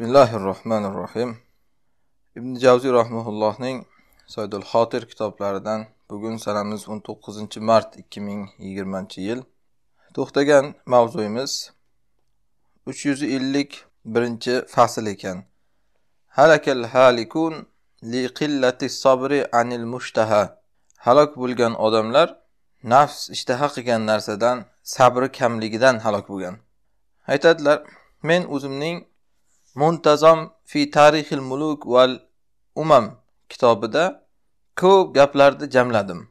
bismillahi rohmanir rohim ibn javziy rahmaullohning soydul xotir kitoblaridan bugun sanamiz 19 mart 2020 yil to'xtagan mavzuyimiz 351 fasl ekan halakal halikun li qillati sabri anil mushtaha halok bo'lgan odamlar nafs ishtaha qilgan narsadan sabri kamligidan halok bo'lgan aytadilar men o'zimning Muntazam fi tarixil muluk val umam kitobida ko'p gaplarni jamladim.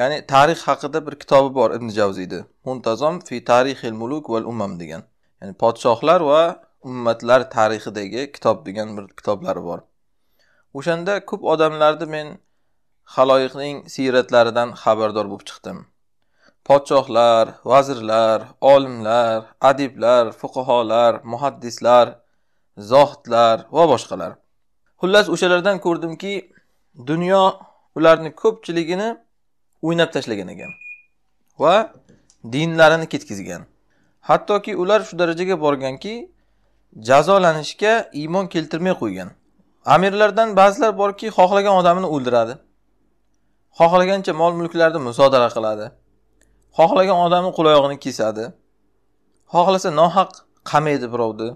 Ya'ni tarix haqida bir kitobi bor Ibn javziyni Muntazam fi tarixil muluk val umam degan. Ya'ni podshohlar va ummatlar tarixidagi kitob degan bir kitoblari bor. O'shanda ko'p odamlarni men haloyiqning siyratlaridan xabardor bo'lib chiqdim. Podshohlar, vazirlar, olimlar, adiblar, fuqaholar, muhaddislar zohidlar va boshqalar xullas o'shalardan ko'rdimki dunyo ularni ko'pchiligini o'ynab tashlagan ekan va dinlarini ketkizgan hattoki ular shu darajaga borganki jazolanishga iymon keltirmay qo'ygan amirlardan ba'zilar borki xohlagan odamini o'ldiradi xohlagancha mol mulklarni musodara qiladi xohlagan odamni qulog'ini kesadi xohlasa nohaq qamaydi birovni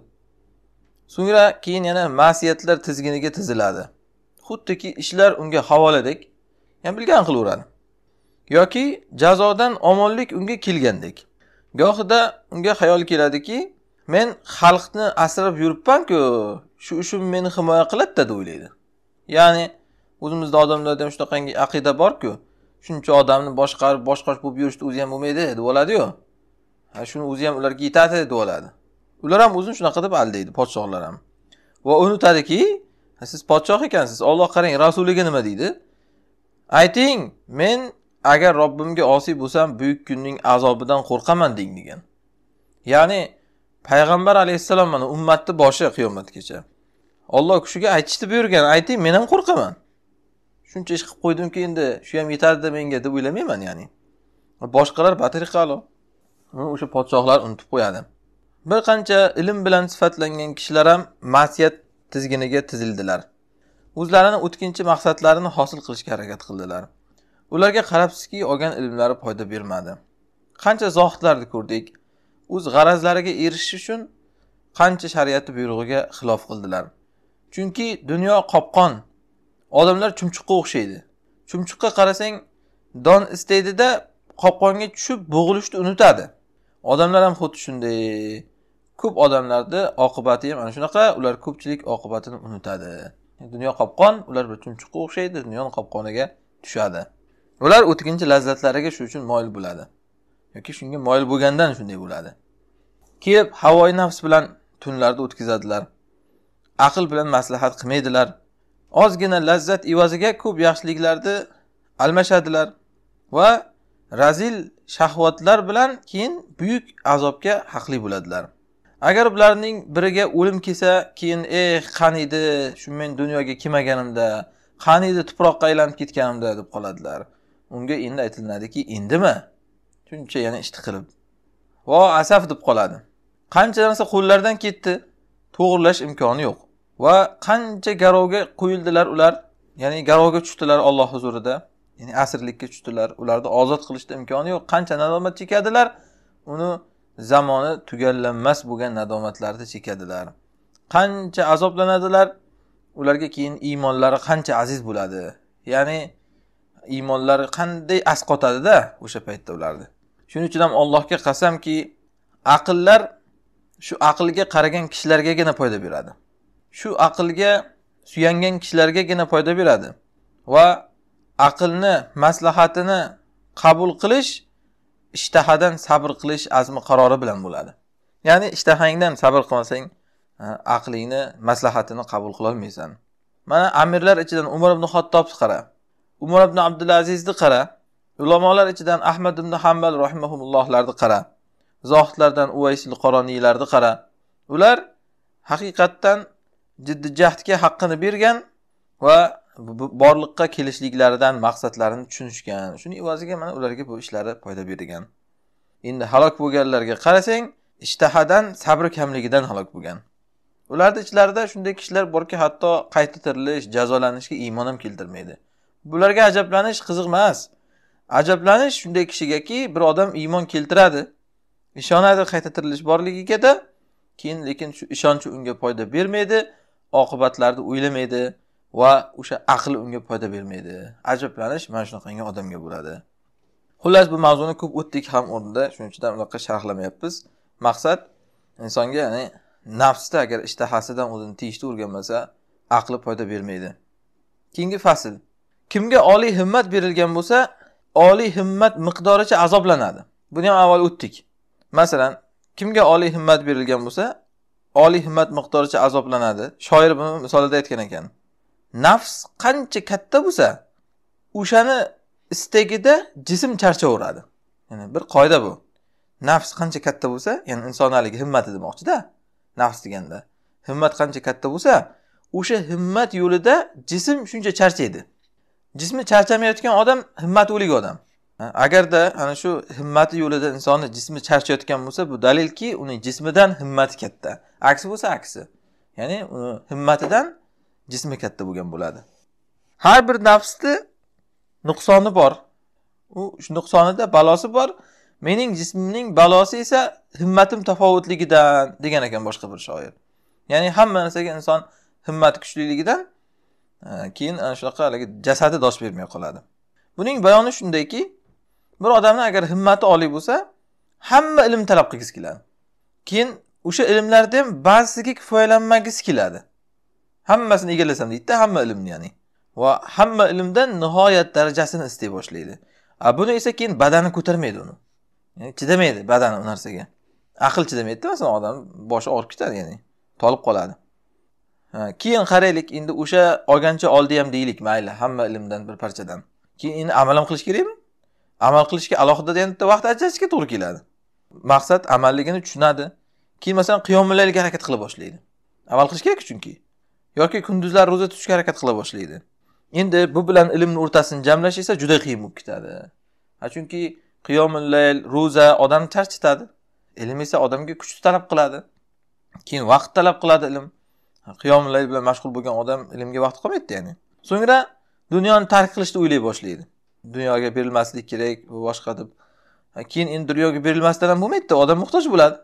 so'ngra keyin yana ma'siyatlar tizginiga tiziladi xuddiki ishlar unga havoladek ya'ni bilgan qilaveradi yoki jazodan omonlik unga kelgandek gohida unga xayol keladiki men xalqni asrab yuribmanku shu ishim meni himoya qiladida deb o'ylaydi ya'ni o'zimizda odamlarda ham shunaqangi aqida borku shuncha odamni boshqarib boshqarish bo'lib yurishni o'zi ham bo'lmaydi deb oladiyu shuni o'zi ham ularga yetadi deb oladi ular ham o'zini shunaqa deb aldaydi podshohlar ham va unutadiki siz podshoh ekansiz olloh qarang rasuliga nima deydi ayting men agar robbimga osiy bo'lsam buyuk kunning azobidan qo'rqaman deng degan ya'ni payg'ambar alayhissalom mana ummatni boshi qiyomatgacha olloh kishiga aytishni buyurgan ayting men ham qo'rqaman shuncha ish qilib qo'ydimki endi shu ham yetadida menga deb o'ylamayman ya'ni boshqalar batriqalo o'sha podshohlar unutib qo'yadi bir qancha ilm bilan sifatlangan kishilar ham ma'siyat tizginiga tizildilar o'zlarini o'tkinchi maqsadlarini hosil qilishga harakat qildilar ularga qarabsizki olgan ilmlari foyda bermadi qancha zohidlarni ko'rdik o'z g'arazlariga erishish uchun qancha shariatni buyrug'iga xilof qildilar chunki dunyo qopqon odamlar chumchuqqa o'xshaydi chumchuqqa qarasang don istaydida qopqonga tushib bo'g'ilishni unutadi odamlar ham xuddi shunday ko'p odamlarni oqibati ham ana shunaqa ular ko'pchilik oqibatini unutadi dunyo qopqon ular bir chumchuqqa o'xshaydi dunyoni qopqoniga tushadi ular o'tkinchi lazzatlariga shu uchun moyil bo'ladi yoki shunga moyil bo'lgandan shunday bo'ladi kelib havoyi nafs bilan tunlarni o'tkazadilar aql bilan maslahat qilmaydilar ozgina lazzat evaziga ko'p yaxshiliklarni almashadilar va razil shahvatlar bilan keyin buyuk azobga haqli bo'ladilar agar ularning biriga o'lim kelsa keyin ey eh, qaniydi shu men dunyoga kelmaganimda qaniydi tuproqqa aylanib ketganimda deb qoladilar unga endi aytilinadiki endimi shuncha yana ishni qilib vo asaf deb qoladi qancha narsa qo'llaridan ketdi to'g'irlash imkoni yo'q va qancha garovga qo'yildilar ular ya'ni garovga tushdilar olloh huzurida ya'ni asirlikka tushdilar ularni ozod qilishni imkoni yo'q qancha nadomat chekadilar uni zamoni tugallanmas bo'lgan nadomatlarni chekadilar qancha azoblanadilar ularga keyin iymonlari qancha aziz bo'ladi ya'ni iymonlari qanday asqotadida o'sha paytda ularni shuning uchun ham allohga qasamki aqllar shu aqlga qaragan kishilargagina foyda beradi shu aqlga suyangan kishilargagina foyda beradi va aqlni maslahatini qabul qilish ishtahadan sabr qilish azmi qarori bilan bo'ladi ya'ni ishtahangdan sabr qilmasang aqlingni maslahatini qabul qilolmaysan mana amirlar ichidan umar ibn xattobni qara umar ibn abdulazizni qara ulamolar ichidan ahmad ibn hambal rahimahumullohlarni qara zohidlardan uvaysil qoroniylarni qara ular haqiqatdan jiddijahdga jahdga haqqini bergan va borliqqa kelishliklaridan maqsadlarini tushunishgan shuning evaziga mana ularga bu ishlari foyda bergan endi halok bo'lganlarga qarasang ishtahadan sabri kamligidan halok bo'lgan ularni ichlarida shunday kishilar borki hatto qayta tirilish jazolanishga iymon ham keltirmaydi bularga ajablanish qiziq emas ajablanish shunday kishigaki bir odam iymon keltiradi ishonadi qayta tirilish borligigada keyin lekin shu ishonchi unga foyda bermaydi oqibatlarni o'ylamaydi va o'sha aql unga foyda bermaydi ajablanish mana shunaqangi odamga bo'ladi xullas bu mavzuni ko'p o'tdik ham o'rnida shuning uchun ham unaqa sharhlamayapmiz maqsad insonga ya'ni nafsda agar ishtahasidan o'zini tiyishni o'rganmasa aqli foyda bermaydi keyingi fasl kimga oliy himmat berilgan bo'lsa oliy himmat miqdoricha azoblanadi buni ham avval o'tdik masalan kimga oliy himmat berilgan bo'lsa oliy himmat miqdoricha azoblanadi shoir buni misolida aytgan ekan nafs qancha katta bo'lsa o'shani istagida jism charchaveradi ya'ni bir qoida bu nafs qancha katta bo'lsa ya'ni inson haligi himmati demoqchida nafs deganda himmat qancha katta bo'lsa o'sha himmat yo'lida jism shuncha charchaydi jismi charchamayotgan odam himmati o'lik odam agarda ana shu himmati yo'lida insonni jismi charchayotgan bo'lsa bu dalilki uning jismidan himmati katta aksi bo'lsa aksi ya'ni uni himmatidan jismi katta bo'lgan bo'ladi har bir nafsni nuqsoni bor u nuqsonida balosi bor mening jismimning balosi esa himmatim tafovutligidan degan ekan boshqa bir shoir ya'ni hamma narsaga inson himmat kuchliligidan e, keyin ana shunaqa haligi jasadi dosh bermay qoladi buning bayoni shundayki bir odamni agar himmati oliy bo'lsa hamma ilm talab qilgisi keladi keyin o'sha ilmlarni ham ba'zisiga kifoyalanmagisi keladi hammasini egallasam deydida hamma ilmni ya'ni va hamma ilmdan nihoyat darajasini istay boshlaydi a buni esa keyin badani ko'tarmaydi uni chidamaydi badani u narsaga aql chidamaydida masalan odam boshi og'rib ketadi ya'ni tolib qoladi keyin qaraylik endi o'sha olgancha oldi ham deylik mayli hamma ilmdan bir parchadan keyin endi amal ham qilish kerakmi amal qilishga alohida yana bitta vaqt ajratishga to'g'ri keladi maqsad amalligini tushunadi keyin masalan qiyomillaylikka harakat qila boshlaydi amal qilish kerakku chunki yoki kunduzlar ro'za tutishga harakat qila boshlaydi endi bu bilan ilmni o'rtasini jamlash esa juda qiyin bo'lib ketadi chunki qiyomillayl ro'za odamni charchitadi ilm esa odamga kuch talab qiladi keyin vaqt talab qiladi ilm qiyomillayl bilan mashg'ul bo'lgan odam ilmga vaqt qolmaydida ya'ni so'ngra dunyoni tark qilishni o'ylay boshlaydi dunyoga berilmaslik kerak va boshqa deb keyin endi dunyoga berilmasdan ham bo'lmaydida odam muhtoj bo'ladi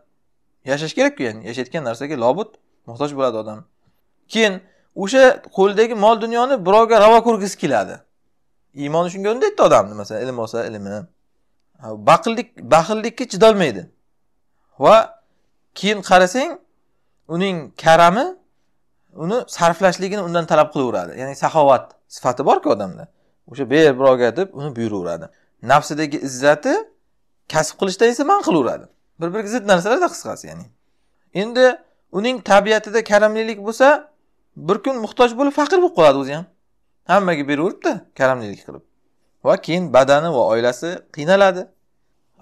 yashash kerakku ya'ni yashayotgan narsaga lobud muhtoj bo'ladi odam keyin o'sha qo'lidagi mol dunyoni birovga ravo ko'rgisi keladi iymoni shunga undaydi odamni masalan ilm olsa ilmi baqillik baxillikka chidolmaydi va keyin qarasang uning karami uni sarflashligini undan talab qilaveradi ya'ni saxovat sifati borku odamda o'sha ber birovga deb uni buyuraveradi nafsidagi izzati kasb qilishdan esa man qilaveradi bir biriga zid narsalarda qisqasi ya'ni endi uning tabiatida karamlilik bo'lsa bir kun muhtoj bo'lib faqir bo'lib qoladi o'zi ham hammaga beraveribdi karamlilik qilib va keyin badani va oilasi qiynaladi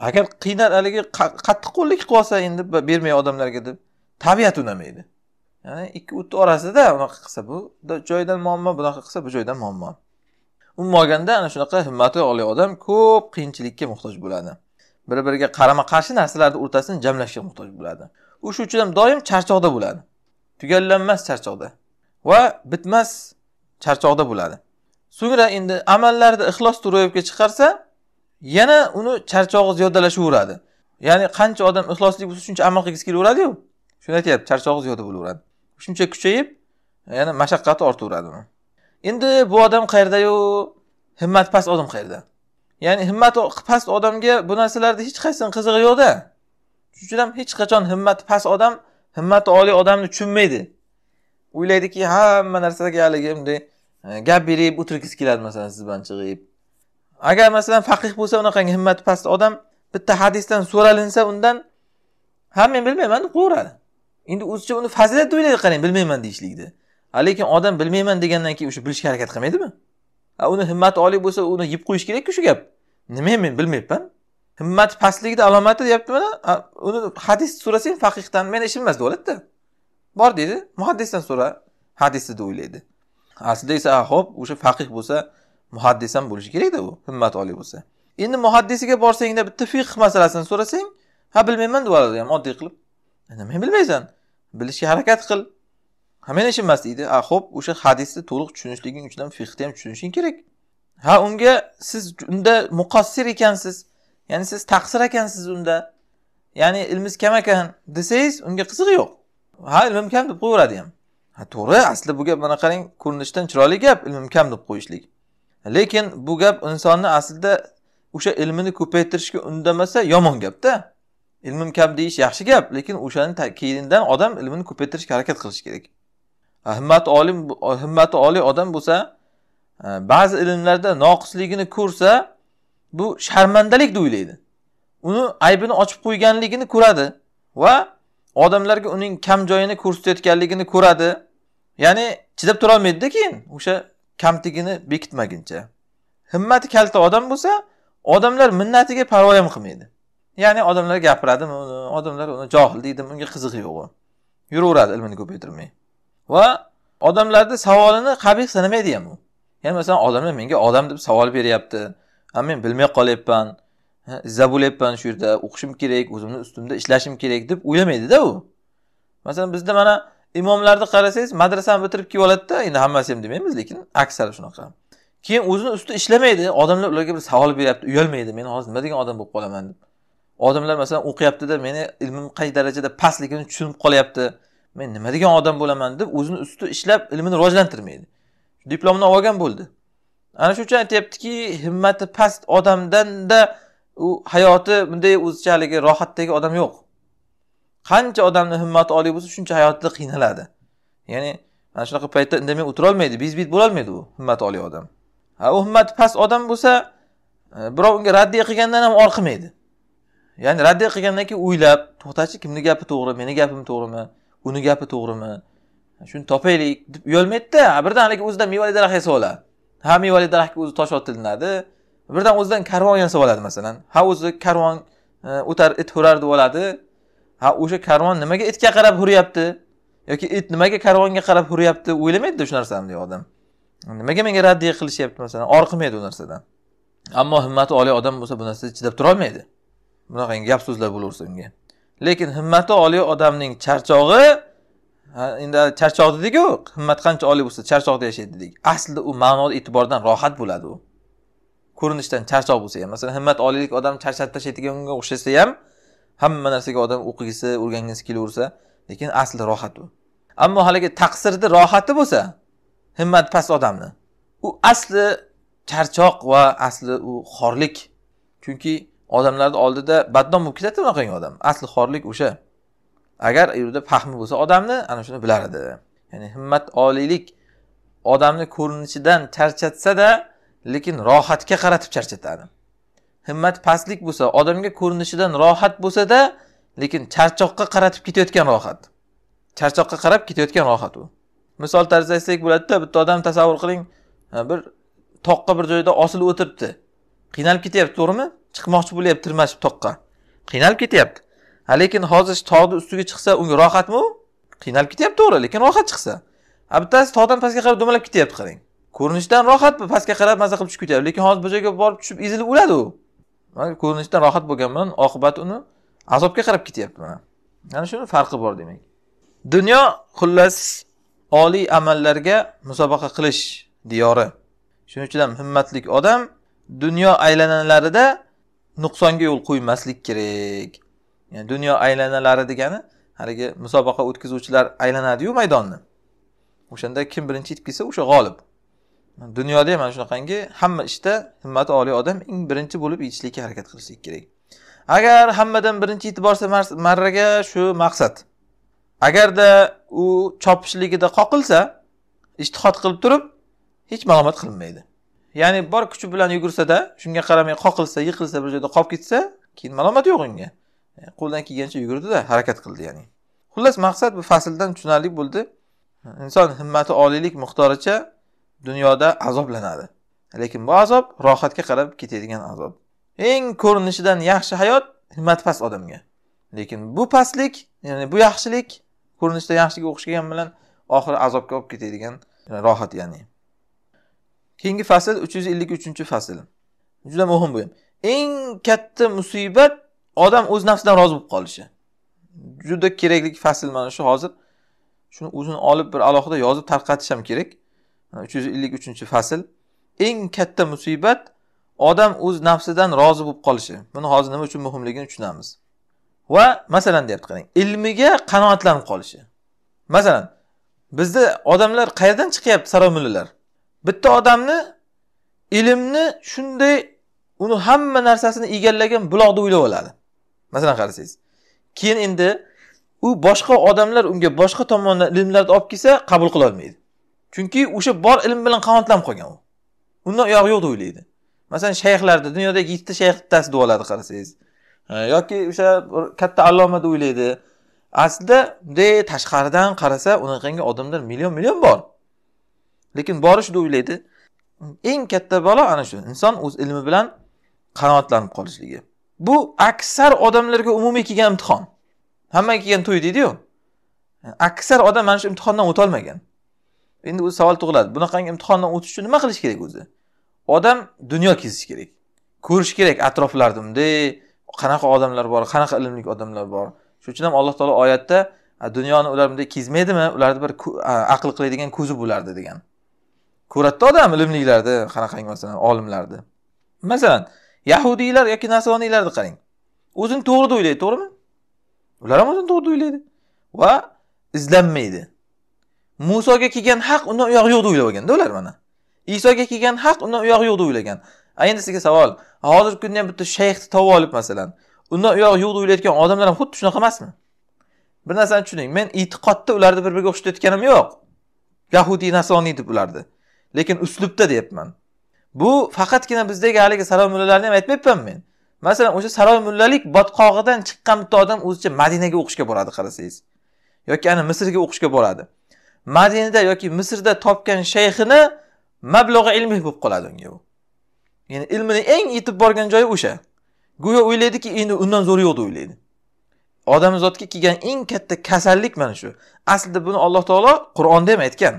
agar qiynal haligi qo'llik qilib olsa endi bermay odamlarga deb tabiat unamaydi ya'ni ikki o'tni orasida unaqa qilsa bu joydan muammo bunaqa qilsa bu joydan muammo umuman olganda ana shunaqa himmati oliy odam ko'p qiyinchilikka muhtoj bo'ladi bir biriga qarama qarshi narsalarni o'rtasini jamlashga muhtoj bo'ladi u shu uchun ham doim charchoqda bo'ladi tugallanmas charchoqda va bitmas charchoqda bo'ladi so'ngra endi amallarida ixlos ro'yobga chiqarsa yana uni charchog'i ziyodalashaveradi ya'ni qancha odam ixlosli bo'lsa shuncha amal qilgisi kelaveradiyu shuni aytyapti charchog'i ziyoda bo'laveradi shuncha kuchayib yana mashaqqati ortaveradi uni endi bu odam qayerdayu himmati past odam qayerda ya'ni himmati past odamga bu narsalarni hech qaysini qizig'i yo'qda shuning uchun ham hech qachon himmati past odam himmati oliy odamni tushunmaydi o'ylaydiki hamma narsaga haligi bunday e, gap berib o'tirgisi keladi masalan siz bilan chiqib agar masalan faqih bo'lsa unaqangi himmati past odam bitta hadisdan so'ralinsa undan ha men bilmayman deb qo'yaveradi endi o'zicha uni fazilat deb o'ylaydi qarang bilmayman deyishlikni lekin odam bilmayman degandan keyin o'sha bilishga harakat qilmaydimi uni himmati oliy bo'lsa uni yeb qo'yish kerakku shu gap nima men bilmayapman himmati pastligini alomati mana uni hadis so'rasang faqihdan meni ishim emas deb oladida bor deydi muhaddisdan so'ra hadisni deb o'ylaydi aslida esa ho'p o'sha faqih bo'lsa muhaddis ham bo'lishi kerakda u himmati oliy bo'lsa endi muhaddisiga borsangda bitta fiqh masalasini so'rasang ha bilmayman deyoladi ham oddiy qilib nimaga bilmaysan bilishga harakat qil ha meni ishim emas deydi a ho'p o'sha hadisni to'liq tushunishliging uchun ham fiqhni ham tushunishing kerak ha unga siz unda muqassir ekansiz ya'ni siz taqsir ekansiz unda ya'ni ilmingiz kam ekan desangiz unga qiziq yo'q ha ilmim kam deb qo'yaveradi ham ha to'g'ri asli bu gap mana qarang ko'rinishdan chiroyli gap ilmim kam deb qo'yishlik lekin bu gap insonni aslida o'sha ilmini ko'paytirishga undamasa yomon gapda ilmim kam deyish yaxshi gap lekin o'shani keyindan odam ilmini ko'paytirishga harakat qilishi kerak himmati oliy himmati oliy odam bo'lsa ba'zi ilmlarda noqisligini ko'rsa bu sharmandalik deb o'ylaydi uni aybini ochib qo'yganligini ko'radi va odamlarga uning kam joyini ko'rsatayotganligini ko'radi ya'ni chidab turolmaydida keyin o'sha kamtigini bekitmaguncha himmati kalta odam bo'lsa odamlar minnatiga parvo ham qilmaydi ya'ni odamlar gapiradimi uni odamlar uni johil deydimi unga qizig'i yo'q u yuraveradi ilmini ko'paytirmay va odamlarni savolini qabih sanamaydi ham u ya'ni masalan odamlar menga odam deb savol beryapti a men bilmay qolyapman izza bo'lyapman shu yerda o'qishim kerak o'zimni ustimda ishlashim kerak deb o'ylamaydida u masalan bizda mana imomlarni qarasangiz madrasani bitirib kelib oladida endi hammasi ham demaymiz lekin aksari shunaqa keyin o'zini usti ishlamaydi odamlar ularga bir savol beryapti uyalmaydi men hozir nima degan odam bo'lib qolaman deb odamlar masalan o'qiyaptida meni ilmim qay darajada pastligini tushunib qolyapti men nima degan odam bo'laman deb o'zini usti ishlab ilmini rivojlantirmaydi diplomni olib olgan bo'ldi ana shu uchun aytyaptiki himmati past odamdanda u hayoti bunday o'zicha haligi rohatdagi odam yo'q qancha odamni himmati oliy bo'lsa shuncha hayotida qiynaladi ya'ni mana shunaqa paytda indamay o'tirolmaydi bezbet bo'lolmaydi u himmati oliy odam ha u himmati past odam bo'lsa e, birov unga raddiya qilgandan ham or qilmaydi ya'ni raddiya qilgandan keyin o'ylab to'xtachi kimni gapi to'g'ri meni gapim to'g'rimi uni gapi to'g'rimi shuni topaylik deb uyalmaydida birdan haligi o'zidan mevali daraxt yasab oladi ha mevali daraxtga o'zi tosh otilinadi birdan o'zidan karvon yasab oladi masalan ha o'zi karvon e, o'tar it hurar deb oladi ha o'sha karvon nimaga itga qarab huryapti yoki it nimaga karvonga qarab huryapti o'ylamaydida shu narsani deydi odam nimaga menga raddiya qilishyapti masalan or qilmaydi u narsadan ammo himmati oliy odam bo'lsa bu narsaga chidab turolmaydi bunaqangi gap so'zlar bo'laversa unga lekin himmati oliy odamning charchog'i endi charchoq dedikku himmat qancha oliy bo'lsa charchoqda yashaydi dedik aslida u ma'noli e'tibordan rohat bo'ladi u ko'rinishdan charchoq bo'lsa ham masalan himmat oliylik odam charchatib tashlaydiganga o'xshasa ham hamma narsaga odam o'qigisi o'rgangisi kelaversa lekin asli rohat u ammo haligi taqsirni rohati bo'lsa himmati past odamni u asli charchoq va asli u xorlik chunki odamlarni oldida badnom bo'lib ketadi unaqangi odam asli xorlik o'sha agar u yerda fahmi bo'lsa odamni ana shuni bilar edi ya'ni himmat oliylik odamni ko'rinishidan charchatsada lekin rohatga qaratib charchatadi himmat pastlik bo'lsa odamga ko'rinishidan rohat bo'lsada lekin charchoqqa qaratib ketayotgan rohat charchoqqa qarab ketayotgan rohat u misol tarzida aytsak bo'ladida bitta odam tasavvur qiling bir toqqa bir joyda osilib o'tiribdi qiynalib ketyapti to'g'rimi chiqmoqchi bo'lyapti tirmashib toqqa qiynalib ketyapti a lekin hozir tog'ni ustiga chiqsa unga rohatmi u qiynalib ketyapti to'g'ri lekin rohat chiqsa a bittasi tog'dan pastga qarab dumalab ketyapti qarang ko'rinishdan rohat pastga qarab maza qilib tushib ketadi lekin hozir bu joyga borib tushib ezilib o'ladi u ko'rinishdan rohat bo'lganman oqibati uni azobga qarab ketyapti mana ana shuni farqi bor demak dunyo xullas oliy amallarga musobaqa qilish diyori shuning uchun ham himmatlik odam dunyo aylanalarida nuqsonga yo'l qo'ymaslik kerak ya'ni dunyo aylanalari degani haligi musobaqa o'tkazuvchilar aylanadiyu maydonni o'shanda kim birinchi yetib kelsa o'sha g'olib dunyoda ham mana shunaqangi hamma ishda himmati oliy odam eng birinchi bo'lib yetishlikka harakat qilishlik kerak agar hammadan birinchi yetib borsa marraga shu maqsad agarda u chopishligida qoqilsa ishtihod qilib turib hech malomat qilinmaydi ya'ni bor kuchi bilan yugursada shunga qaramay qoqilsa yiqilsa bir joyda qolib ketsa keyin malomat yo'q unga e, qo'ldan kelgancha yugurdida harakat qildi ya'ni xullas maqsad bu fasldan tushunarli bo'ldi inson himmati oliylik miqdoricha dunyoda azoblanadi lekin bu azob rohatga qarab ketadigan azob eng ko'rinishidan yaxshi hayot himmatpast odamga lekin bu pastlik ya'ni bu yaxshilik ko'rinishda yaxshiga o'xshagan bilan oxiri azobga olib ketadigan rohat ya'ni keyingi fasl uch yuz ellik uchinchi fasl juda muhim bu eng katta musibat odam o'z nafsidan rozi bo'lib qolishi juda kerakli fasl mana shu hozir shuni o'zini olib bir alohida yozib tarqatish ham kerak uch yuz ellik uchinchi fasl eng katta musibat odam o'z nafsidan rozi bo'lib qolishi buni hozir nima uchun muhimligini tushunamiz va masalan deyapti qarang ilmiga qanoatlanib qolishi masalan bizda odamlar qayerdan chiqyapti saromullalar bitta odamni ilmni shunday uni hamma narsasini egallagan buloq deb o'ylab oladi masalan qarasangiz keyin endi u boshqa odamlar unga boshqa tomondan ilmlarni olib kelsa qabul qilolmaydi chunki o'sha bor ilm bilan qanoatlanib qolgan u undan uyog'i yo'q deb o'ylaydi masalan shayxlarda dunyodagi yettita shayx bittasi deb oladi qarasangiz yoki o'sha katta alloma deb o'ylaydi aslida bunday tashqaridan qarasa unaqangi odamlar million million bor lekin borish deb o'ylaydi eng katta balo ana shu inson o'z ilmi bilan qanoatlanib qolishligi bu aksar odamlarga umumiy kelgan imtihon hammaga kelgan to'y deydiyu aksar odam mana shu imtihondan o'tolmagan endi o'zi savol tug'iladi bunaqangi imtihondan o'tish uchun nima qilish kerak o'zi odam dunyo kezishi kerak ko'rish kerak atroflarni bunday qanaqa odamlar bor qanaqa ilmli odamlar bor shuning uchun ham alloh taolo oyatda dunyoni ular bunday kezmaydimi ularni bir aql qiladigan ko'zi bo'lardi degan ko'radida odam ilmlilarni qanaqangi masalan olimlarni masalan yahudiylar yoki nasroniylarni qarang o'zini to'g'ri deb o'ylaydi to'g'rimi ular ham o'zini to'g'ri deb o'ylaydi va izlanmaydi Musoga kelgan haq undan uyoq yo'q deb o'ylaganida ular mana. Isoga kelgan haq undan uyoq yo'q deb o'ylagan. Endi sizga savol. Hozirgi kunda ham bitta shayxni topib olib masalan, undan uyoq yo'q deb o'ylayotgan odamlar ham xuddi shunaqa emasmi? Bir narsani tushuning, men e'tiqodda ularni bir-biriga o'xshatayotganim yo'q. Yahudiy nasoniy deb ularni. Lekin uslubda deyapman. Bu faqatgina bizdagi haligi saroy mullalarni ham aytmayapman men. Masalan, o'sha saroy mullalik botqog'idan chiqqan bitta odam o'zicha Madinaga o'qishga boradi qarasangiz. yoki ana Misrga o'qishga boradi. Madinada yoki Misrda topgan shayxini mablag'i ilmiy bo'lib qoladi unga u. Ya'ni ilmini eng yetib borgan joyi o'sha. Go'yo o'ylaydiki, endi undan zo'ri yo'q deb o'ylaydi. Odam zotga kelgan eng katta kasallik mana shu. Aslida buni Alloh taolo Qur'onda ham aytgan.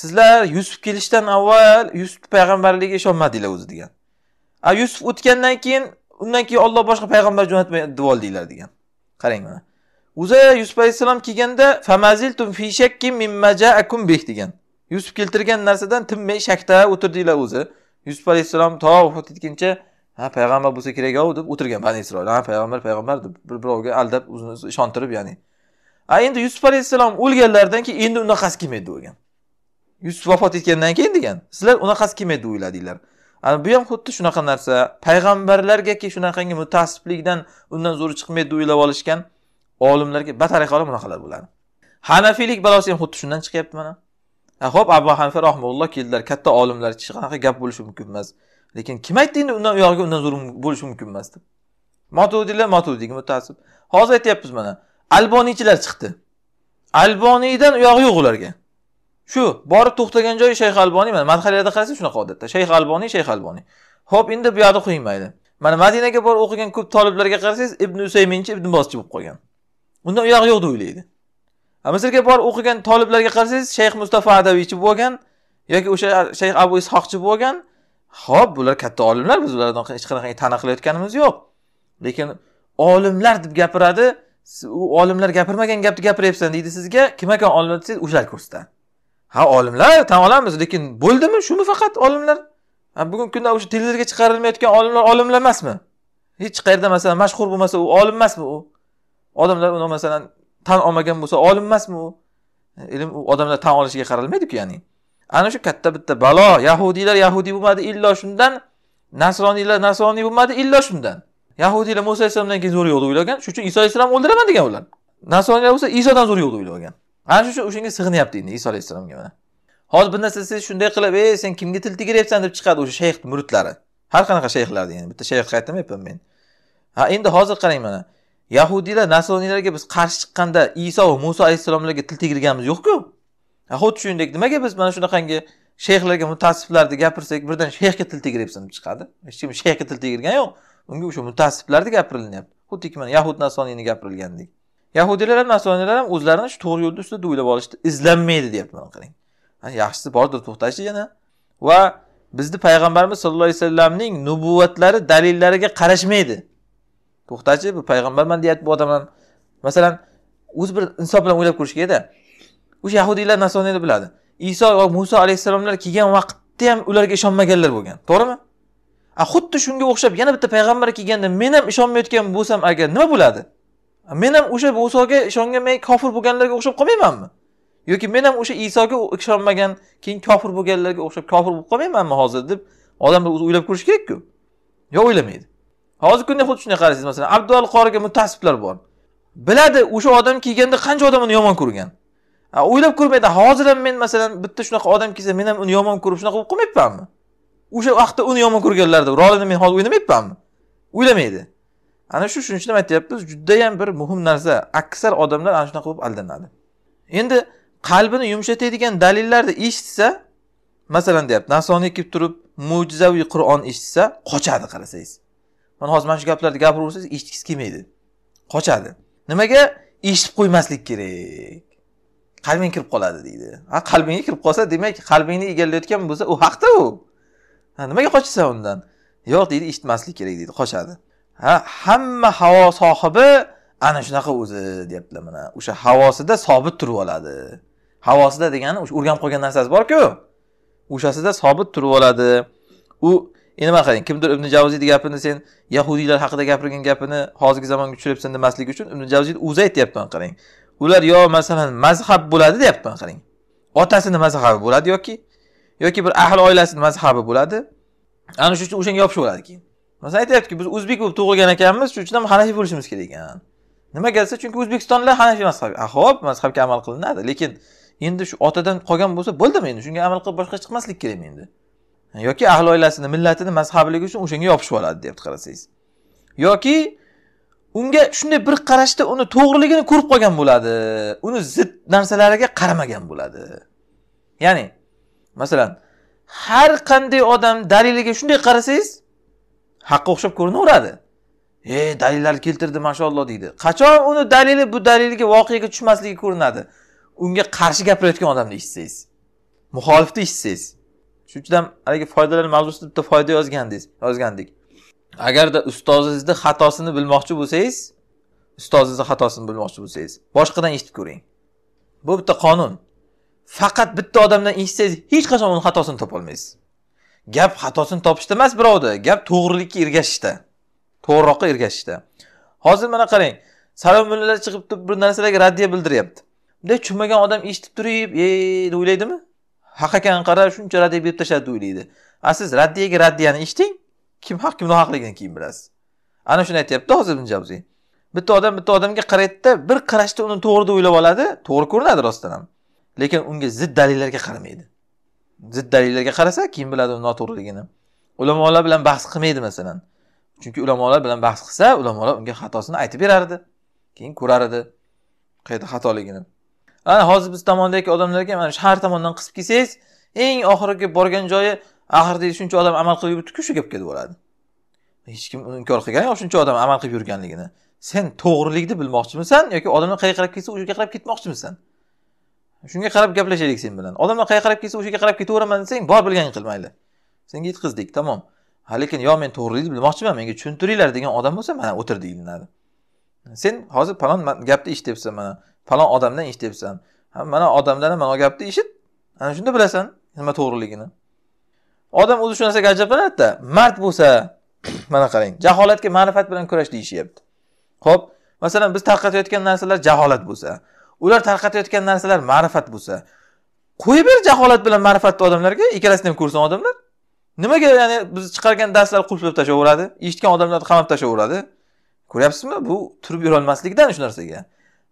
Sizlar Yusuf kelishdan avval Yusuf payg'ambarligiga ishonmadinglar o'zi degan. A Yusuf o'tgandan keyin undan keyin Alloh boshqa payg'ambar jo'natmaydi deb oldinglar degan. Qarang mana. uzayr yusuf alayhissalom kelganda famaziltum fi shakkim mimma jaakum bih degan yusuf keltirgan narsadan tinmay shakda o'tirdinglar o'zi yusuf alayhissalom to vafot etguncha ha payg'ambar bo'lsa kerak ov deb o'tirgan bani isroil ha payg'ambar payg'ambar deb bir birovga aldab o'zini ishontirib ya'ni a endi yusuf alayhissalom o'lganlaridan keyin endi unaqasi kelmaydi degan yusuf vafot etgandan keyin degan sizlar unaqasi kelmaydi deb o'yladinglar ana bu ham xuddi shunaqa narsa payg'ambarlargaki shunaqangi mutaassiblikdan undan zo'ri chiqmaydi deb o'ylab olishgan olimlarga batariqali bunaqalar bo'ladi hanafiylik balosi ham xuddi shundan chiqyapti mana ho'p abu hanifa rahmaulloh keldilar katta olimlar qanaqa gap bo'lishi mumkin emas lekin kim aytdi endi undan u yog'iga undan zo'r bo'lishi mumkin emas deb motudiylar motudiyga mutaasib hozir aytyapmiz mana alboniychilar chiqdi alboniydan uyog'i yo'q ularga shu borib to'xtagan joyi shayx alboniy mana madhariyada qarasa shunaqa odatda shayx alboniy shayx alboniy ho'p endi bu yoqda mayli mana madinaga borib o'qigan ko'p toliblarga qarasangiz ibn usayminchi ibn boschi bo'lib qolgan undan uyog'i yo'q deb o'ylaydi misrga borib o'qigan toliblarga qarasangiz shayx mustafa adaviychi bo'lgan yoki o'sha shayx abu ishoqchi bo'lgan ho'p bular katta olimlar biz ulardan hech qanaqa tana qilayotganimiz yo'q lekin olimlar deb gapiradi u olimlar gapirmagan gapni gapiryapsan deydi sizga kim ekan olimlar desangiz o'shalar ko'rsatadi ha olimlar tan olamiz lekin bo'ldimi shumi faqat olimlar bugungi kunda o'sha televizorga chiqarilmayotgan olimlar olimlar emasmi hech qayerda masalan mashhur bo'lmasa u olim emasmi u odamlar uni masalan tan olmagan bo'lsa olim emasmi u ilm u odamlar tan olishiga qaralmaydiku ya'ni ana shu katta bitta balo yahudiylar yahudiy bo'lmadi illo shundan nasroniylar nasroniy bo'lmadi illo shundan yahudiylar muso alayhissalomdan keyin zo'r yo'q deb o'ylagan shuning uchun iso alayhissalomni o'ldiraman degan ular nasroniylar bo'lsa isodan zo'r yo'q deb o'ylagan ana shu o'shanga sig'inyapti endi iso alayhissalomga mana hozir bir narsa desangiz shunday qilib ey sen kimga til tegiryapsan deb chiqadi o'sha shayx muridlari har qanaqa shayxlarni ya'ni bitta shayxni aytmayapman men ha endi hozir qarang mana yahudiylar nasroniylarga biz qarshi chiqqanda iso va muso alayhissalomlarga til tegirganimiz yo'qku xuddi shuningdek nimaga biz mana shunaqangi shayxlarga mutassiflarni gapirsak birdan shayxga til tegiryapsan deb chiqadi hech kim shayxga til tegirgani yo'q unga o'sha mutassiflarni gapirilyapti xuddiki mana yahud nasoniyni gapirilgandek yahudiylar ham nasoniylar ham o'zlarini shu to'g'ri yo'lni ustida o'ylab olishni izlanmaydi deyapti mana qarang yaxshisi bordir to'xtashdi yana va bizni payg'ambarimiz sallallohu alayhi vasallamning nubuvatlari dalillariga qarashmaydi to'xtachi bu payg'ambarman deyapti bu odam ham masalan o'zi bir insof bilan o'ylab ko'rish kerakda o'sha yahudiylar nasoniylar biladi iso va muso alayhissalomlar kelgan vaqtda ham ularga ishonmaganlar bo'lgan to'g'rimi a xuddi shunga o'xshab yana bitta payg'ambar kelganda men ham ishonmayotgan bo'lsam agar nima bo'ladi men ham o'sha musoga ishonganmay kofir bo'lganlarga o'xshab qolmaymanmi yoki men ham o'sha isoga ishonmagan keyin kofir bo'lganlarga o'xshab kofir bo'lib qolmaymanmi hozir deb odamlar o'zi o'ylab ko'rishi kerakku yo o'ylamaydi hozirgi kunda xuddi shunday qarasangiz masalan abdual qoriga mutasiblar bor biladi o'sha odam kelganda qancha odam uni yomon ko'rgan o'ylab ko'rmaydi hozir ham men masalan bitta shunaqa odam kelsa men ham uni yomon ko'rib shunaqa bo'lib qolmayapmanmi o'sha vaqtda uni yomon deb rolini men hozir o'ynamayapmanmi o'ylamaydi ana shu shuning uchun ham aytyapmiz judayam bir muhim narsa aksar odamlar ana shunaqa bo'lib aldanadi endi qalbini yumshatadigan dalillarni eshitsa masalan deyapti nasoniy kelib turib mo'jizaviy qur'on eshitsa qochadi qarasangiz mana hozir mana shu gaplarni gapiraversangiz eshitgisi kelmaydi qochadi nimaga eshitib qo'ymaslik kerak qalbing kirib qoladi deydi ha qalbingga kirib qolsa demak qalbingni egallayotgan bo'lsa u haqda u ha nimaga qochasan undan yo'q deydi eshitmaslik kerak deydi qochadi ha hamma havo sohibi ana shunaqa o'zi deyaptilar mana o'sha havosida sobit turib oladi havosida degani o'sha o'rganib qolgan narsasi borku o'shasida sobit turib oladi u endi mana qarang kimdir ibn javziyni gapini sen yahudiylar haqida gapirgan gapini hozirgi zamonga tushiribsan demasligi uchun ibn javziy o'zi aytyapti qarang ular yo masalan mazhab bo'ladi deyapti qarang otasini mazhabi bo'ladi yoki yoki bir ahli oilasini mazhabi bo'ladi ana shuning uchun o'shanga yopishaveradi keyin masalan aytyaptiki biz o'zbek bo'lib tug'ilgan ekanmiz shuning uchun ham hanafiy bo'lishimiz kerak ekan nimaga desa chunki o'zbekistonlar hanafiy mazhab ho'p mazhabga amal qilinadi lekin endi shu otadan qolgan bo'lsa bo'ldimi endi shunga amal qilib boshqa chiqmaslik kerakmi endi yoki ahli oilasini millatini mazhabligi uchun o'shanga yopishib oladi deyapti qarasangiz yoki unga shunday bir qarashda uni to'g'riligini ko'rib qolgan bo'ladi uni zid narsalariga qaramagan bo'ladi ya'ni masalan har qanday odam daliliga shunday qarasangiz haqqa o'xshab ko'rinaveradi e dalillar keltirdi mashaalloh deydi qachon uni dalili bu daliliga voqega tushmasligi ko'rinadi unga qarshi gapirayotgan odamni eshitsangiz muxolifni eshitsangiz shuning uchun ham haligi foydalar mavzusida bitta foyda yozgandingiz yozgandik agarda ustozingizni xatosini bilmoqchi bo'lsangiz ustozingizni xatosini bilmoqchi bo'lsangiz boshqadan eshitib ko'ring bu bitta qonun faqat bitta odamdan eshitsangiz hech qachon uni xatosini topolmaysiz gap xatosini topishda emas birovni gap to'g'rilikka ergashishda to'g'riroqqa ergashishda hozir mana qarang salom mullalar chiqib turib bir narsalarga raddiya bildiryapti bunday tushunmagan odam eshitib turib e deb o'ylaydimi haq ekanini qarab shuncha raddiya berib tashladi o'ylaydi a siz raddiyaga raddiyani eshiting kim haq kim nohaqligini keyin bilasiz ana shuni aytyapti hozir ibn jabziy bitta odam bitta odamga qaraydida bir qarashda uni to'g'ri deb o'ylab oladi to'g'ri ko'rinadi rostdan ham lekin unga zid dalillarga qaramaydi zid dalillarga qarasa keyin biladi uni noto'g'riligini ulamolar bilan bahs qilmaydi masalan chunki ulamolar bilan bahs qilsa ulamolar unga xatosini aytib berardi keyin ko'rar edi qayerda xatoligini ana hozir biz tomondagi odamlarga mana shu har tomondan qisib kelsangiz eng oxirgi borgan joyi axirda shuncha odam amal qilib yuribdiku shu gapga deb bo'ladi hech kim uni inkor qilgani yo'q shuncha odam amal qilib yurganligini sen to'g'rilikni bilmoqchimisan yoki odamlar qayerga qarab ketsa o'sha yerga qarab ketmoqchimisan shunga qarab gaplashaylik sen bilan odamlar qayerga qarab ketsa o'sha yerga qarab ketaveraman desang bor bilganingni qil mayli senga yetkazdik tamom lekin yo men to'g'rilikni bilmoqchiman menga tushuntiringlar degan odam bo'lsa mana o'tir deyiladi sen hozir palon gapni eshitibsan mana palon odamdan eshitibsan mana odamdan mana gapni eshit ana shunda bilasan nima to'g'riligini odam o'zi shu narsaga ajablanadida mard bo'lsa mana qarang jaholatga ma'rifat bilan kurash deyishyapti ho'p masalan biz tarqatayotgan narsalar jaholat bo'lsa ular tarqatayotgan narsalar ma'rifat bo'lsa qo'yib ber jaholat bilan ma'rifatni odamlarga ikkalasini ham ko'rsin odamlar nimaga ya'ni biz chiqargan darslar qulflab tashlayveradi eshitgan odamlarni qamab tashlayveradi ko'ryapsizmi bu turib yurolmaslikdan shu narsaga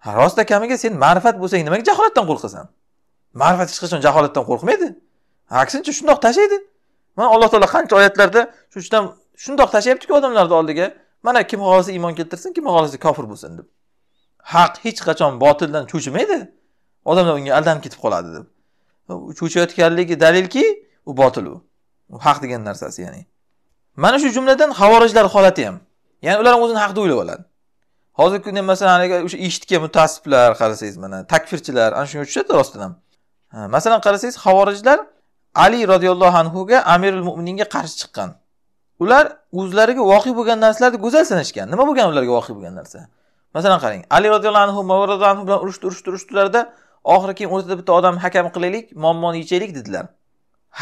ha rost akamiga sen ma'rifat bo'lsang nimaga jaholatdan qo'rqasan ma'rifat hech qachon jaholatdan qo'rqmaydi aksincha shundoq tashlaydi mana alloh taolo qancha oyatlarda shu ishdan shundoq tashlayaptiku odamlarni oldiga mana kim xohlasa iymon keltirsin kim xohlasa kofir bo'lsin deb haq hech qachon botildan cho'chimaydi odamlar unga aldanib ketib qoladi deb cho'chayotganligi dalilki u botil u haq degan narsasi ya'ni mana shu jumladan havorijlar holati ham ya'ni ular o'zini haqida o'ylab oladi hozirgi kunda masalan haligi o'sha eshitga mutaassiblar qarasangiz mana takfirchilar ana shunga tushadi rostdan ham masalan qarasangiz havorijlar ali roziyallohu anhuga amirul mo'mininga qarshi chiqqan ular o'zlariga voqe bo'lgan narsalarni go'zal sanashgan nima bo'lgan ularga voqe bo'lgan narsa masalan qarang ali roziyallohu anhu roziyallohu anhu bilan urushdi urushdi urushdilarda oxiri keyin o'rtada bitta odam hakam qilaylik muammoni yechaylik dedilar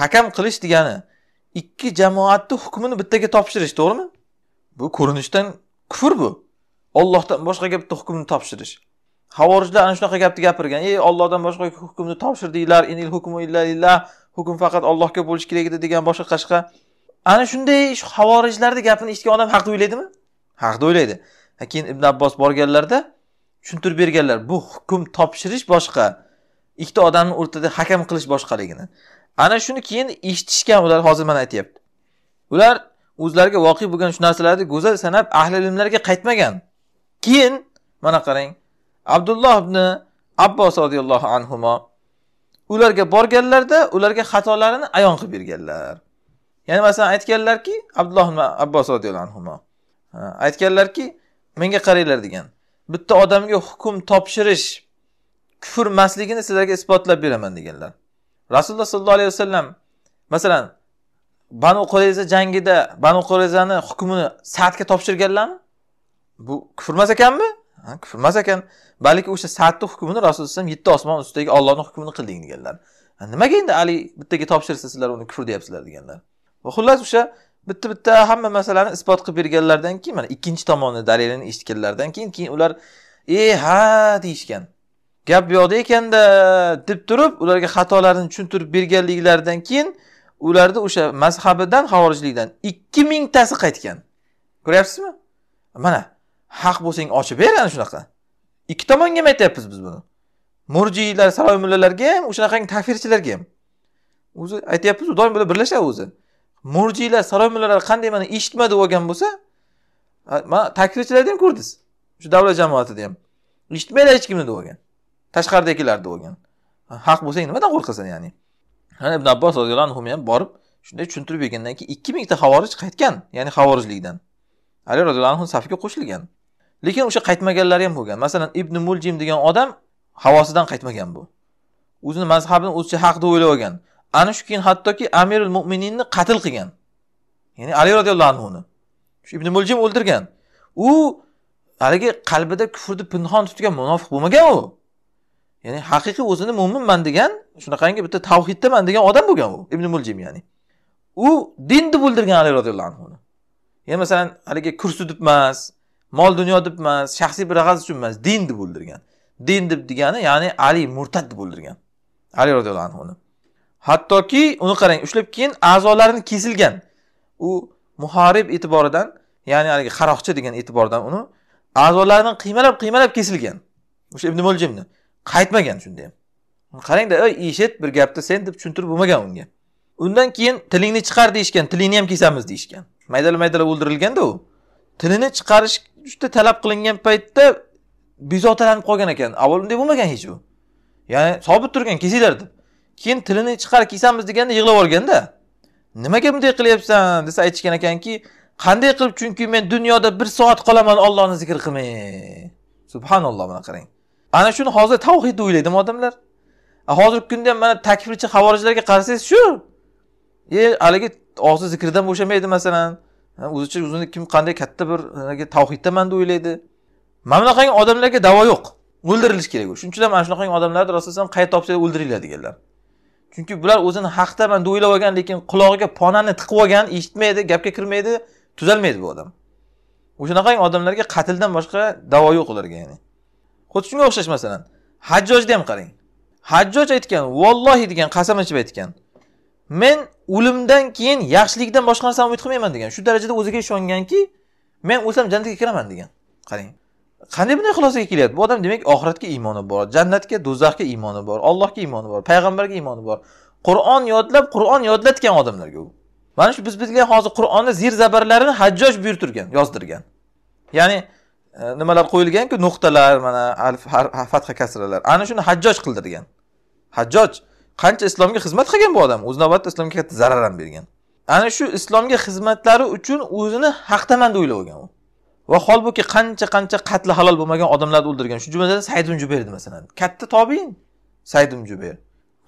hakam qilish degani ikki jamoatni hukmini bittaga topshirish to'g'rimi Bu ko'rinishdan kufr bu. Allohdan boshqa gapni hukmni topshirish. Havorijlar ana shunaqa gapni gapirgan. Ey Allohdan boshqa hukmni topshirdinglar, inil hukmu illa hukm faqat Allohga bo'lishi kerak edi degan boshqa qashqa. Ana shunday havorijlarni gapini eshitgan odam haqda o'ylaydimi? Haqda o'ylaydi. Lekin Ibn Abbos borganlarda tushuntirib berganlar, bu hukm topshirish boshqa, ikkita odamni o'rtada hakam qilish boshqaligini. Ana shuni keyin eshitishgan ular hozir mana aytyapti. Ular o'zlariga voqe bo'lgan shu narsalarni go'zal sanab ahli ilmlarga qaytmagan keyin mana qarang abdulloh ibn abbos roziyallohu anhu ularga borganlarda ularga xatolarini ayon qilib berganlar ya'ni masalan aytganlarki abdulloh ibn abbos roziyallohu anhu aytganlarki menga qaranglar degan bitta odamga hukm topshirish kufr emasligini sizlarga isbotlab beraman deganlar rasululloh sollallohu alayhi vasallam masalan banu qurayza jangida banu qurayzani hukmini saatga topshirganlarmi bu kufr emas ekanmi kufr emas ekan balki o'sha saatni hukmini rasululloh alayhivasallam yetti osmon ustidagi ollohni hukmini qilding deganlar nimaga endi haligi bittaga topshirsa sizlar uni kufr deyapsizlar deganlar va xullas o'sha bitta bitta hamma masalani isbot qilib berganlaridan keyin mana ikkinchi tomonni dalilini eshitganlaridan keyin keyin ular e ha deyishgan gap bu yoqda ekanda deb turib ularga xatolarini tushuntirib berganliklaridan keyin ularni o'sha mazhabidan havorijlikdan ikki mingtasi qaytgan ko'ryapsizmi mana haq bo'lsang ochib ber ana shunaqa ikki tomonga ham aytyapmiz biz buni murjiylar saroy mullalarga ham o'shanaqangi tafirchilarga ham o'zi aytyapmiz doim bular birlashadi o'zi murjiylar saroy mullalar qanday mana eshitma deb olgan bo'lsa mana takfirchilarni ham ko'rdingiz shu davlat jamoatida ham eshitmaydi hech kimni deb olgan tashqaridagilar deb olgan haq bo'lsang nimadan qo'rqasan ya'ni Hani Ibn Abbos roziyallohu anhu ham borib shunday tushuntirib bergandan keyin ikki mingta havorij qaytgan, ya'ni havorijlikdan. Ali roziyallohu anhu safiga qo'shilgan. Lekin o'sha qaytmaganlari ham bo'lgan. Masalan, Ibn Muljim degan odam havosidan qaytmagan bu. O'zini mazhabini o'zicha haq deb o'ylab olgan. Ana shu keyin hattoki Amirul Mu'mininni qatl qilgan. Ya'ni Ali roziyallohu anhuni. Shu Ibn Muljim o'ldirgan. U haligi qalbida kufrni pinhon tutgan munofiq bo'lmagan u. ya'ni haqiqiy o'zini mo'minman degan shunaqangi bitta tavhiddaman degan odam bo'lgan u ibn muljim ya'ni u dinni bo'ldirgan ali roziyallohu anhuni ya'ni masalan haligi kursi deb emas mol dunyo deb emas shaxsiy bir g'araz uchun emas din deb o'ldirgan din deb degani ya'ni ali murtad deb o'ldirgan ali roziyallohu anhuni hattoki uni qarang ushlab keyin a'zolarini kesilgan u muharib e'tiboridan ya'ni haligi qaroqchi degan e'tibordan uni a'zolarini qiymalab qiymalab kesilgan o'sha ibn muljimni qaytmagan shunda ham qarangda ey eshit bir gapni sen deb tushuntirib bo'lmagan unga undan keyin tilingni chiqar deyishgan tilingni ham kesamiz deyishgan maydalab maydalab o'ldirilganda u tilini chiqarish juda talab qilingan paytda bezovtalanib qolgan ekan avval unday bo'lmagan hech u ya'ni sobit turgan kesinglar deb keyin tilini chiqar kesamiz deganda yig'lab olganda nimaga bunday qilyapsan desa aytishgan ekanki qanday qilib chunki men dunyoda bir soat qolaman ollohni zikr qilmay subhanalloh mana qarang ana shuni hozir tavhid o'ylaydimi odamlar hozirgi kunda ham mana takfirchi havorijlarga qarasangiz shu e haligi og'zi zikrdan bo'shamaydi masalan o'zicha o'zini kim qanday katta bir tavhiddaman deb o'ylaydi mana bunaqangi odamlarga davo yo'q o'ldirilishi kerak u shuning uchun ham mana shunaqangi odamlarni rasululloh qayerda topsanglar o'ldiringlar deganlar chunki bular o'zini haqdaman deb o'ylab olgan lekin qulog'iga ponani tiqib olgan eshitmaydi gapga kirmaydi tuzalmaydi bu odam o'shanaqangi odamlarga qatldan boshqa davo yo'q ularga ya'ni xuddi shunga o'xshash masalan hajjojni ham qarang hajjoj aytgan vallohi degan qasam ichib aytgan men o'limdan keyin yaxshilikdan boshqa narsani umid qilmayman degan shu darajada o'ziga ishonganki men o'lsam jannatga kiraman degan qarang qanday bunday xulosaga kelyapti bu odam demak oxiratga iymoni bor jannatga do'zaxga iymoni bor allohga iymoni bor payg'ambarga iymoni bor qur'on yodlab qur'on yodlatgan odamlarga u mana shu biz bilgan hozir qur'onni zir zabarlarini hajjoj buyurtirgan yozdirgan ya'ni Э, nimalar qo'yilganku nuqtalar mana alif fatha kasralar ana shuni hajjoj qildirgan hajjoj qancha islomga xizmat qilgan bu odam o'z navbatida islomga katta zarar ham bergan ana shu islomga xizmatlari uchun o'zini haqdaman deb olgan u va holbuki qancha qancha qatli halol bo'lmagan odamlarni o'ldirgan shu jumladan sayd ibn jubayrni masalan katta tobiin sayd ibn jubayr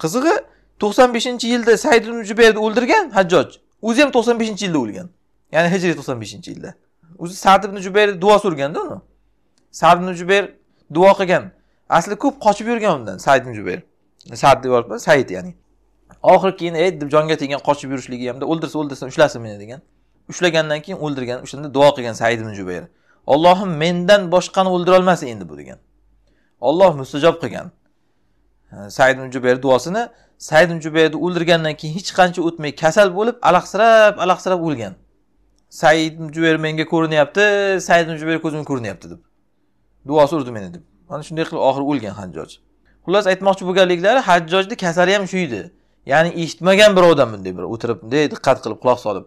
qizig'i to'qson beshinchi yilda sayd ibn jubayrni o'ldirgan hajjoj o'zi ham to'qson beshinchi yilda o'lgan ya'ni hijriy to'qson beshinchi yilda o'zi sad ibn jubayr duo so'rganda uni sad ibn jubayr duo qilgan asli ko'p qochib yurgan undan said ibn jubayr sad deyapman said ya'ni oxiri keyin ey deb jonga tegan qochib yurishligi hamda o'ldirsa o'ldirsin ushlasin meni degan ushlagandan keyin o'ldirgan o'shanda duo qilgan said ibn jubayr ollohim mendan boshqani o'ldirolmasin endi bu degan olloh mustajob qilgan said ibn jubayr duosini said ibn jubayrni o'ldirgandan keyin hech qancha o'tmay kasal bo'lib alaqsirab alaqsirab o'lgan said juber menga ko'rinyapti said juber ko'zimga ko'rinyapti deb duo so'rdi meni deb mana shunday qilib oxiri o'lgan hajjoj xullas aytmoqchi bo'lganliklari hajjojni kasali ham shu edi ya'ni eshitmagan birovdan bunday bir o'tirib bunday diqqat qilib quloq solib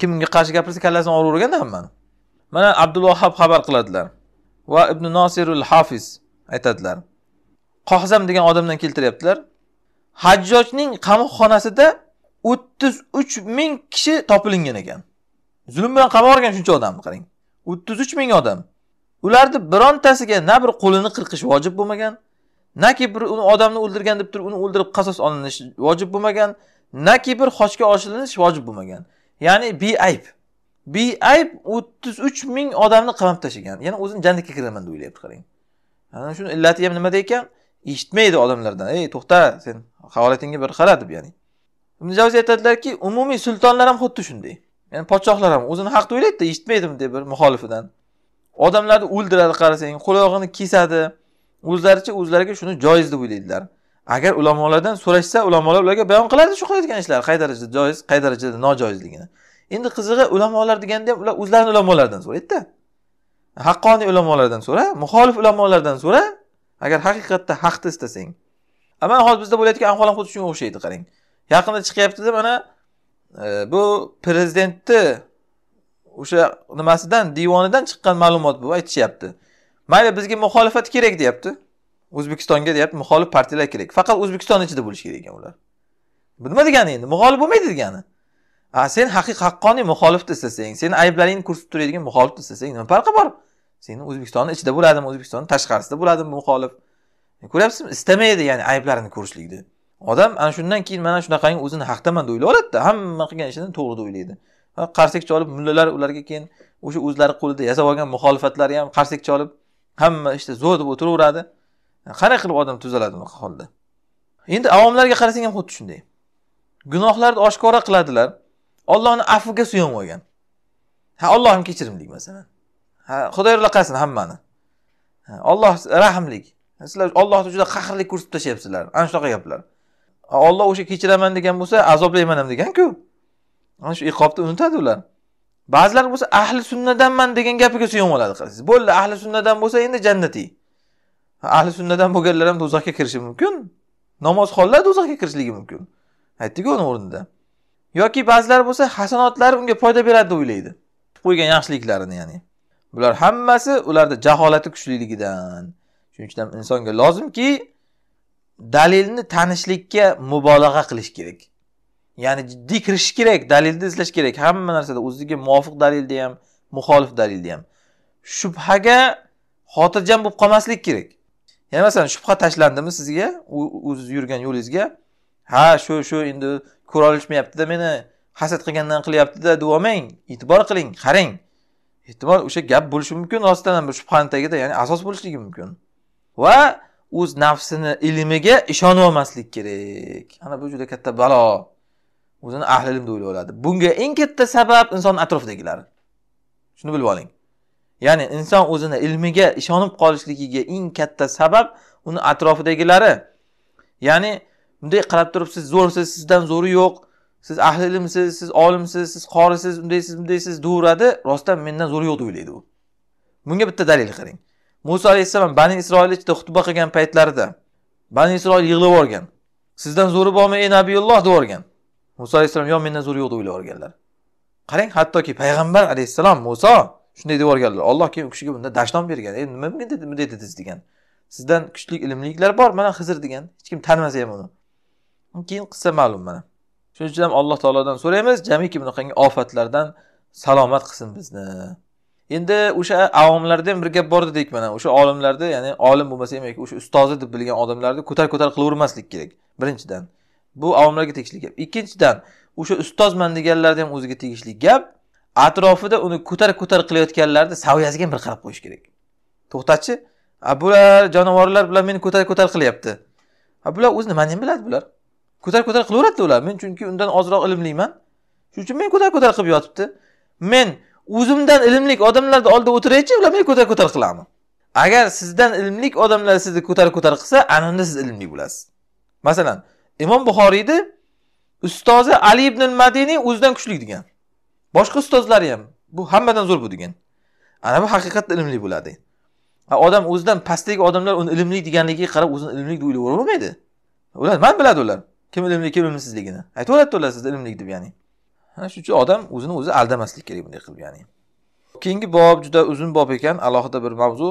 kim unga qarshi gapirsa kallasini og'raverganda hammani mana abdulvahob xabar qiladilar va ibn nosirul hafiz aytadilar qohzam degan odamdan keltiryaptilar hajjojning qamoqxonasida o'ttiz uch ming kishi topilingan ekan zulm bilan qamab yuborgan shuncha odamni qarang o'ttiz uch ming odam ularni birontasiga na bir qo'lini qirqish vojib bo'lmagan naki bir uni odamni o'ldirgan deb turib uni o'ldirib qasos olinish vojib bo'lmagan naki bir xochga oshilinish vojib bo'lmagan ya'ni beayb beayb o'ttiz uch ming odamni qamab tashlagan ya'ni o'zini jannatga kiraman deb o'ylayapti qarang ana shuni illati ham nimada ekan eshitmaydi odamlardan ey to'xta sen holatingga bir qara deb ya'ni ibn javziy aytadilarki umumiy sultonlar ham xuddi shunday ya'ni podshohlar ham o'zini deb o'ylaydida eshitmaydimi deb bir muxolifidan odamlarni o'ldiradi qarasang qulog'ini kesadi o'zlaricha o'zlariga shuni joiz deb o'ylaydilar agar ulamolardan so'rashsa ulamolar ularga bayon qiladi shu qilayotgan ishlari qay darajada joiz qay darajada nojoizligini endi qizig'i ulamolar deganda ham ular o'zlarini ulamolaridan so'raydida haqqoniy ulamolardan so'ra muxolif ulamolardan so'ra agar haqiqatda haqni istasang mana hozir bizda bo'layotgan ahvol ham xuddi shunga o'xshaydi qarang yaqinda chiqyaptida mana bu prezidentni o'sha nimasidan divonidan chiqqan ma'lumot bu aytishyapti mayli bizga muxolifat kerak deyapti o'zbekistonga deyapti muxolif partiyalar kerak faqat o'zbekiston ichida bo'lishi kerak ekan ular bu nima degani endi muxolif bo'lmaydi degani a sen haqiqiy haqqoniy muxolifni istasang seni ayblaringni ko'rsatib turadigan muxolifni istasang nima farqi bor seni o'zbekistonni ichida bo'ladimi o'zbekistonni tashqarisida bo'ladimi muxolif ko'ryapsizmi istamaydi ya'ni ayblarini ko'rishlikni odam ana shundan keyin mana shunaqangi o'zini haqdaman deb o'ylayveradida hamma qilgan ishini to'g'ri deb o'ylaydi qarsekcha olib mullalar ularga keyin o'sha o'zlari qo'lida yasab olgan muxolifatlari ham qarsekcha olib hamma ishda zo'r deb o'tiraveradi qanday qilib odam tuzaladi bunaqa holda endi avomlarga qarasang ham xuddi shunday gunohlarni oshkora qiladilar ollohni afviga suyanib olgan ha ollohim kechirimli masalan ha xudo yo'laqasin hammani olloh rahmlik sizlar ollohni juda qahrlik ko'rsatib tashlayapsizlar ana shunaqa gaplar olloh o'sha kechiraman degan bo'lsa azoblayman ham deganku ana shu iqobni unutadi ular ba'zilar bo'lsa ahli sunnadanman degan gapiga suyanib oladi qaraysiz bo'ldi ahli sunnadan bo'lsa endi jannatiy ahli sunnadan bo'lganlar ham do'zaxga kirishi mumkin namozxonlar do'zaxga kirishligi mumkin aytdiku uni o'rnida yoki ba'zilar bo'lsa hasanotlari unga foyda beradi deb o'ylaydi qo'ygan yaxshiliklarini ya'ni bular hammasi ularni jaholati kuchliligidan shuning uchun ham insonga lozimki dalilni tanishlikka mubolag'a qilish kerak ya'ni jiddiy kirishish kerak dalilni izlash kerak hamma narsada o'ziga muvofiq dalilda ham muxolif dalilda ham shubhaga xotirjam bo'lib qolmaslik kerak ya'ni masalan shubha tashlandimi sizga o'ziz yurgan yo'lingizga ha shu shu endi ko'ra olishmayaptida meni hasad qilgandan qilyaptida deb olmang e'tibor qiling qarang ehtimol o'sha gap bo'lishi mumkin rostdan ham bir shubhani tagida ya'ni asos bo'lishligi mumkin va o'z nafsini ilmiga ishonolmaslik kerak ana bu juda katta balo o'zini ahli ilm deb o'ylab oladi bunga eng katta sabab inson atrofidagilari shuni bilib oling ya'ni inson o'zini ilmiga ishonib qolishligiga eng katta sabab uni atrofidagilari ya'ni bunday qarab turib siz zo'rsiz sizdan zo'ri yo'q siz ahli ilmsiz siz olimsiz siz qorisiz undaysiz bundaysiz deyaveradi rostdan mendan zo'ri yo'q deb o'ylaydi u bunga bitta dalil qarang Musa alayhissalom Bani isroilni ichida xutba qilgan paytlarida Bani Isroil yig'lab yuborgan Sizdan zo'ri bormi ey Nabiyulloh deb olgan. Musa alayhissalom yo mendan zo'ri yo'q deb o'ylab olganlar. Qarang, hattoki payg'ambar alayhissalom Musa shunday deb yuborganlar Alloh keyin u kishiga bunda dashnom bergan. Ey nima dedi, bunday dediz degan. Sizdan kuchli ilmliklar bor, mana Xizr degan. Hech kim tanimasa ham uni. Keyin qissa ma'lum mana. Shuning uchun ham Alloh taolodan so'raymiz, jamiki bunaqangi ofatlardan salomat qilsin bizni. endi o'sha avomlarda ham bir gap bor dedik mana o'sha olimlarda ya'ni olim bo'lmasa ham yoki o'sha ustozi deb bilgan odamlarni ko'tar ko'tar qilavermaslik kerak birinchidan bu avomlarga tegishli gap ikkinchidan o'sha ustozman deganlarni ham o'ziga tegishli gap atrofida uni ko'tar ko'tar qilayotganlarni saviyasiga ham bir qarab qo'yish kerak to'xtatchi bular jonivorlar bilan meni ko'tar ko'tar qilyapti bular o'zi nimani ham biladi bular ko'tar ko'tar qilaveradida ular men chunki undan ozroq ilmliman shuning uchun men ko'tar ko'tar qilib yotibdi men o'zimdan ilmli odamlarni oldida o'tiraychi ular meni ko'tar ko'tar qiladimi agar sizdan ilmli odamlar sizni ko'tar ko'tar qilsa ana unda siz ilmli bo'lasiz masalan imom buxoriyni ustozi ali ibn madiniy o'zidan kuchli degan boshqa ustozlari ham bu hammadan zo'r bu degan ana bu haqiqatda ilmli bo'ladi odam o'zidan pastdagi odamlar uni ilmli deganligiga qarab o'zini ilmli deb o'ylayveravermaydi ular nima biladi ular kim ilmli kim ilmsizligini aytaveradida ular sizni ilmli deb ya'ni shuning uchun odam o'zini o'zi aldamaslik kerak bunday qilib ya'ni keyingi bob juda uzun bob ekan alohida bir mavzu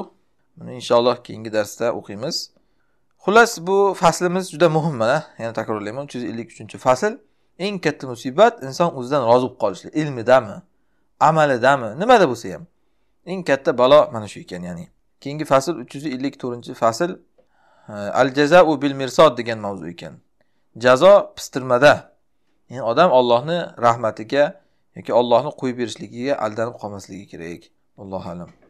buni inshaalloh keyingi darsda o'qiymiz xullas bu faslimiz juda muhim mana yana takrorlayman uch yuz ellik uchinchi fasl eng katta musibat inson o'zidan rozi bo'lib qolishlik ilmidami amalidami nimada bo'lsa ham eng katta balo mana shu ekan ya'ni keyingi fasl uch yuz ellik to'rtinchi fasl al jazau bil mirsod degan mavzu ekan jazo pistirmada ya'ni odam ollohni rahmatiga yoki ollohni qo'yib berishligiga aldanib qolmasligi kerak. Allohu alam.